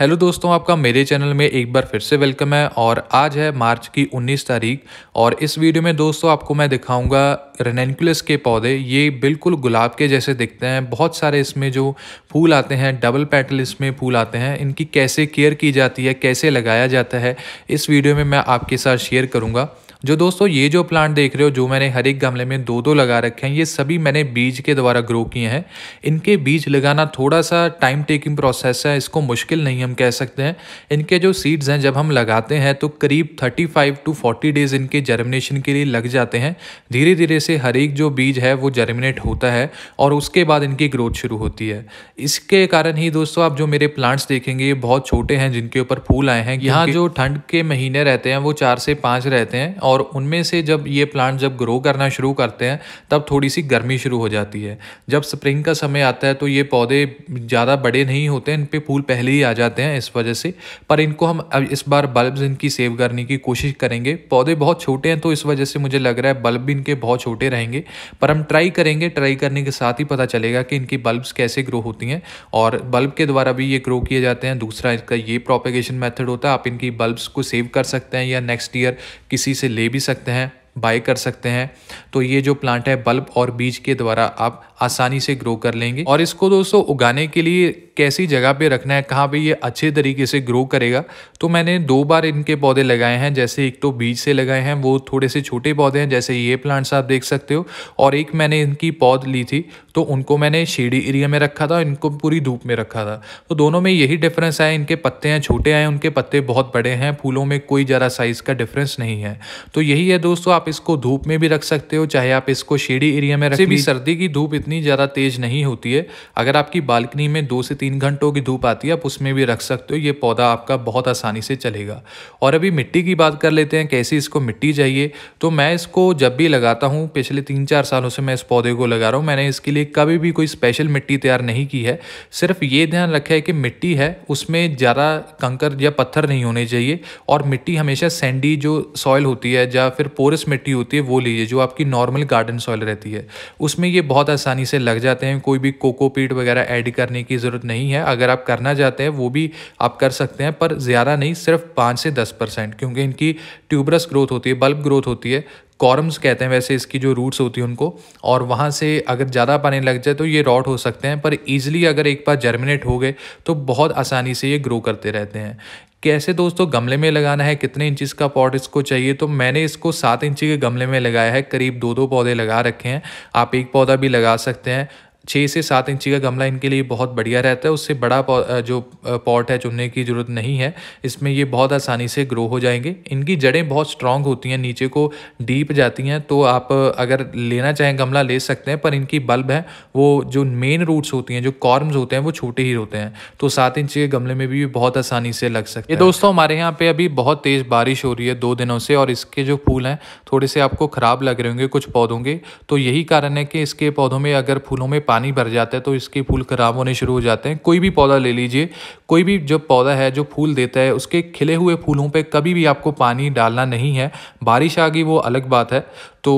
hello दोस्तों आपका मेरे चैनल में एक बार फिर से वेलकम है और आज है मार्च की 19 तारीख और इस वीडियो में दोस्तों आपको मैं दिखाऊंगा रेनेनकुलस के पौधे ये बिल्कुल गुलाब के जैसे दिखते हैं बहुत सारे इसमें जो फूल आते हैं डबल पैटल इसमें फूल आते हैं इनकी कैसे केयर की जाती है कैसे लगाया जाता है इस वीडियो में मैं आपके साथ शेयर करूँगा जो दोस्तों ये जो प्लांट देख रहे हो जो मैंने हर एक गमले में दो दो लगा रखे हैं ये सभी मैंने बीज के द्वारा ग्रो किए हैं इनके बीज लगाना थोड़ा सा टाइम टेकिंग प्रोसेस है इसको मुश्किल नहीं हम कह सकते हैं इनके जो सीड्स हैं जब हम लगाते हैं तो करीब 35 टू 40 डेज इनके जर्मिनेशन के लिए लग जाते हैं धीरे धीरे से हर एक जो बीज है वो जर्मिनेट होता है और उसके बाद इनकी ग्रोथ शुरू होती है इसके कारण ही दोस्तों आप जो मेरे प्लांट्स देखेंगे ये बहुत छोटे हैं जिनके ऊपर फूल आए हैं यहाँ जो ठंड के महीने रहते हैं वो चार से पाँच रहते हैं और उनमें से जब ये प्लांट जब ग्रो करना शुरू करते हैं तब थोड़ी सी गर्मी शुरू हो जाती है जब स्प्रिंग का समय आता है तो ये पौधे ज़्यादा बड़े नहीं होते इन पर फूल पहले ही आ जाते हैं इस वजह से पर इनको हम अब इस बार बल्ब इनकी सेव करने की कोशिश करेंगे पौधे बहुत छोटे हैं तो इस वजह से मुझे लग रहा है बल्ब भी इनके बहुत छोटे रहेंगे पर हम ट्राई करेंगे ट्राई करने के साथ ही पता चलेगा कि इनकी बल्ब्स कैसे ग्रो होती हैं और बल्ब के द्वारा भी ये ग्रो किए जाते हैं दूसरा इसका ये प्रोपेगेशन मेथड होता है आप इनकी बल्ब्स को सेव कर सकते हैं या नेक्स्ट ईयर किसी से ले भी सकते हैं बाय कर सकते हैं तो ये जो प्लांट है बल्ब और बीज के द्वारा आप आसानी से ग्रो कर लेंगे और इसको दोस्तों उगाने के लिए कैसी जगह पे रखना है कहाँ पे ये अच्छे तरीके से ग्रो करेगा तो मैंने दो बार इनके पौधे लगाए हैं जैसे एक तो बीज से लगाए हैं वो थोड़े से छोटे पौधे हैं जैसे ये प्लांट्स आप देख सकते हो और एक मैंने इनकी पौध ली थी तो उनको मैंने शेडी एरिया में रखा था इनको पूरी धूप में रखा था तो दोनों में यही डिफरेंस है इनके पत्ते हैं छोटे हैं उनके पत्ते बहुत बड़े हैं फूलों में कोई ज़रा साइज़ का डिफरेंस नहीं है तो यही है दोस्तों आप आप इसको धूप में भी रख सकते हो चाहे आप इसको शेडी एरिया में रख भी सर्दी की धूप इतनी ज़्यादा तेज नहीं होती है अगर आपकी बालकनी में दो से तीन घंटों की धूप आती है आप उसमें भी रख सकते हो ये पौधा आपका बहुत आसानी से चलेगा और अभी मिट्टी की बात कर लेते हैं कैसी इसको मिट्टी चाहिए तो मैं इसको जब भी लगाता हूँ पिछले तीन चार सालों से मैं इस पौधे को लगा रहा हूँ मैंने इसके लिए कभी भी कोई स्पेशल मिट्टी तैयार नहीं की है सिर्फ ये ध्यान रखा है कि मिट्टी है उसमें ज़्यादा कंकर या पत्थर नहीं होने चाहिए और मिट्टी हमेशा सैंडी जो सॉइल होती है या फिर पोरस मिट्टी मिट्टी होती है वो लीजिए जो आपकी नॉर्मल गार्डन सॉइल रहती है उसमें ये बहुत आसानी से लग जाते हैं कोई भी कोकोपीट वगैरह ऐड करने की ज़रूरत नहीं है अगर आप करना चाहते हैं वो भी आप कर सकते हैं पर ज़्यादा नहीं सिर्फ पाँच से दस परसेंट क्योंकि इनकी ट्यूबरस ग्रोथ होती है बल्ब ग्रोथ होती है कॉरम्स कहते हैं वैसे इसकी जो रूट्स होती हैं उनको और वहाँ से अगर ज़्यादा पानी लग जाए तो ये रॉट हो सकते हैं पर ईजिली अगर एक बार जर्मिनेट हो गए तो बहुत आसानी से ये ग्रो करते रहते हैं कैसे दोस्तों गमले में लगाना है कितने इंचिस का पॉट इसको चाहिए तो मैंने इसको सात इंची के गमले में लगाया है करीब दो दो पौधे लगा रखे हैं आप एक पौधा भी लगा सकते हैं छः से सात इंची का गमला इनके लिए बहुत बढ़िया रहता है उससे बड़ा जो पॉट है चुनने की ज़रूरत नहीं है इसमें ये बहुत आसानी से ग्रो हो जाएंगे इनकी जड़ें बहुत स्ट्रांग होती हैं नीचे को डीप जाती हैं तो आप अगर लेना चाहें गमला ले सकते हैं पर इनकी बल्ब हैं वो जो मेन रूट्स होती हैं जो कॉर्म्स होते हैं वो छोटे ही होते हैं तो सात इंच के गमले में भी बहुत आसानी से लग सकते हैं दोस्तों हमारे यहाँ पर अभी बहुत तेज़ बारिश हो रही है दो दिनों से और इसके जो फूल हैं थोड़े से आपको ख़राब लग रहे होंगे कुछ पौधों के तो यही कारण है कि इसके पौधों में अगर फूलों में पानी भर जाता है तो इसके फूल ख़राब होने शुरू हो जाते हैं कोई भी पौधा ले लीजिए कोई भी जो पौधा है जो फूल देता है उसके खिले हुए फूलों पर कभी भी आपको पानी डालना नहीं है बारिश आ गई वो अलग बात है तो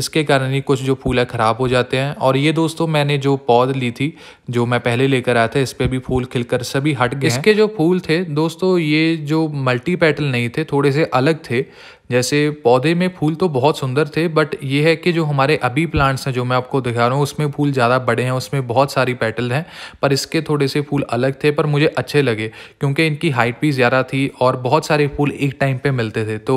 इसके कारण ही कुछ जो फूल है ख़राब हो जाते हैं और ये दोस्तों मैंने जो पौध ली थी जो मैं पहले लेकर आया था इस पर भी फूल खिलकर सभी हट गए इसके जो फूल थे दोस्तों ये जो मल्टी पैटल नहीं थे थोड़े से अलग थे जैसे पौधे में फूल तो बहुत सुंदर थे बट ये है कि जो हमारे अभी प्लांट्स हैं जो मैं आपको दिखा रहा हूँ उसमें फूल ज़्यादा बड़े हैं उसमें बहुत सारी पेटल हैं पर इसके थोड़े से फूल अलग थे पर मुझे अच्छे लगे क्योंकि इनकी हाइट भी ज़्यादा थी और बहुत सारे फूल एक टाइम पर मिलते थे तो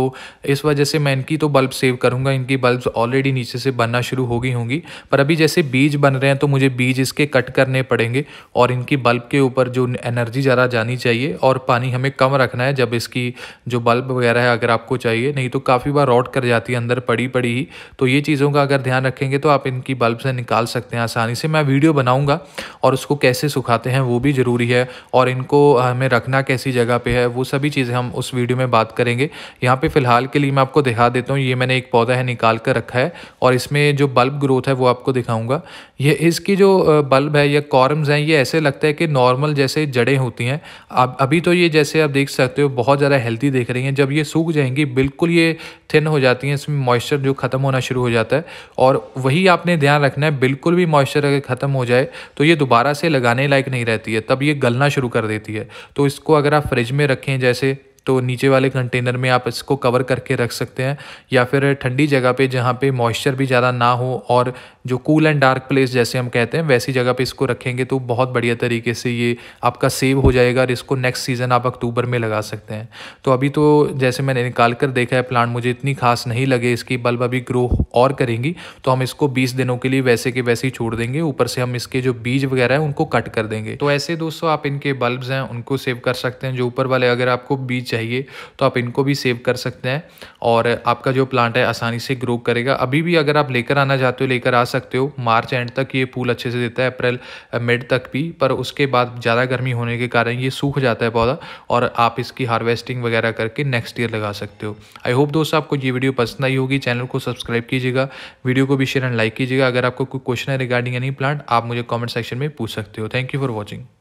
इस वजह से मैं इनकी तो बल्ब सेव करूँगा इनकी बल्ब ऑलरेडी नीचे से बनना शुरू हो गई होंगी पर अभी जैसे बीज बन रहे हैं तो मुझे बीज इसके कट करने पड़ेंगे और इनकी बल्ब के ऊपर जो एनर्जी ज़्यादा जानी चाहिए और पानी हमें कम रखना है जब इसकी जो बल्ब वगैरह है अगर आपको चाहिए नहीं तो काफ़ी बार रॉट कर जाती है अंदर पड़ी पड़ी ही तो ये चीज़ों का अगर ध्यान रखेंगे तो आप इनकी बल्ब से निकाल सकते हैं आसानी से मैं वीडियो बनाऊँगा और उसको कैसे सुखाते हैं वो भी ज़रूरी है और इनको हमें रखना कैसी जगह पर है वो सभी चीज़ें हम उस वीडियो में बात करेंगे यहाँ पर फ़िलहाल के लिए मैं आपको दिखा देता हूँ ये मैंने एक पौधा है निकाल कर रखा है और इसमें जो बल्ब ग्रोथ है वो आपको दिखाऊँगा ये इसकी जो बल्ब है या कॉर्म्स हैं ये ऐसे लगता है कि नॉर्मल जैसे जड़ें होती हैं अब अभी तो ये जैसे आप देख सकते हो बहुत ज़्यादा हेल्दी देख रही हैं जब ये सूख जाएंगी बिल्कुल ये थिन हो जाती हैं इसमें मॉइस्चर जो ख़त्म होना शुरू हो जाता है और वही आपने ध्यान रखना है बिल्कुल भी मॉइस्चर अगर ख़त्म हो जाए तो ये दोबारा से लगाने लायक नहीं रहती है तब ये गलना शुरू कर देती है तो इसको अगर आप फ्रिज में रखें जैसे तो नीचे वाले कंटेनर में आप इसको कवर करके रख सकते हैं या फिर ठंडी जगह पे जहाँ पे मॉइस्चर भी ज़्यादा ना हो और जो कूल एंड डार्क प्लेस जैसे हम कहते हैं वैसी जगह पे इसको रखेंगे तो बहुत बढ़िया तरीके से ये आपका सेव हो जाएगा और इसको नेक्स्ट सीज़न आप अक्टूबर में लगा सकते हैं तो अभी तो जैसे मैंने निकाल कर देखा है प्लांट मुझे इतनी खास नहीं लगे इसकी बल्ब अभी ग्रो और करेंगी तो हम इसको बीस दिनों के लिए वैसे के वैसे ही छोड़ देंगे ऊपर से हम इसके जो बीज वगैरह हैं उनको कट कर देंगे तो ऐसे दोस्तों आप इनके बल्ब हैं उनको सेव कर सकते हैं जो ऊपर वाले अगर आपको बीज चाहिए तो आप इनको भी सेव कर सकते हैं और आपका जो प्लांट है आसानी से ग्रो करेगा अभी भी अगर आप लेकर आना चाहते हो लेकर आ सकते हो मार्च एंड तक ये फूल अच्छे से देता है अप्रैल मिड तक भी पर उसके बाद ज़्यादा गर्मी होने के कारण ये सूख जाता है पौधा और आप इसकी हार्वेस्टिंग वगैरह करके नेक्स्ट ईयर लगा सकते हो आई होप दोस्तों आपको ये वीडियो पसंद आई होगी चैनल को सब्सक्राइब कीजिएगा वीडियो को भी शेयर एंड लाइक कीजिएगा अगर आपको कोई क्वेश्चन है रिगार्डिंग एनी प्लांट आप मुझे कॉमेंट सेक्शन में पूछ सकते हो थैंक यू फॉर वॉचिंग